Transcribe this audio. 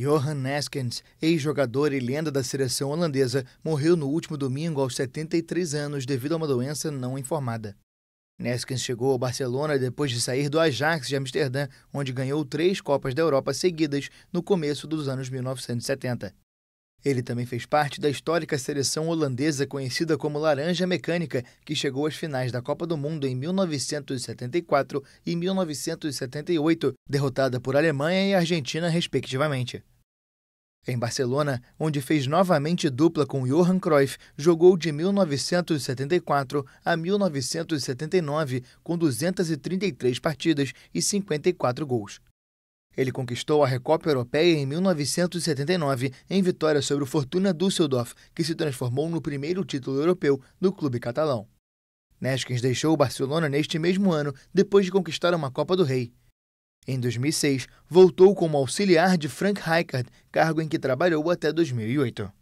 Johan Neskens, ex-jogador e lenda da seleção holandesa, morreu no último domingo aos 73 anos devido a uma doença não informada. Neskens chegou ao Barcelona depois de sair do Ajax de Amsterdã, onde ganhou três Copas da Europa seguidas no começo dos anos 1970. Ele também fez parte da histórica seleção holandesa conhecida como Laranja Mecânica, que chegou às finais da Copa do Mundo em 1974 e 1978, derrotada por Alemanha e Argentina, respectivamente. Em Barcelona, onde fez novamente dupla com Johan Cruyff, jogou de 1974 a 1979 com 233 partidas e 54 gols. Ele conquistou a Recopa Europeia em 1979, em vitória sobre o Fortuna Düsseldorf, que se transformou no primeiro título europeu do clube catalão. Neskins deixou o Barcelona neste mesmo ano, depois de conquistar uma Copa do Rei. Em 2006, voltou como auxiliar de Frank Rijkaard, cargo em que trabalhou até 2008.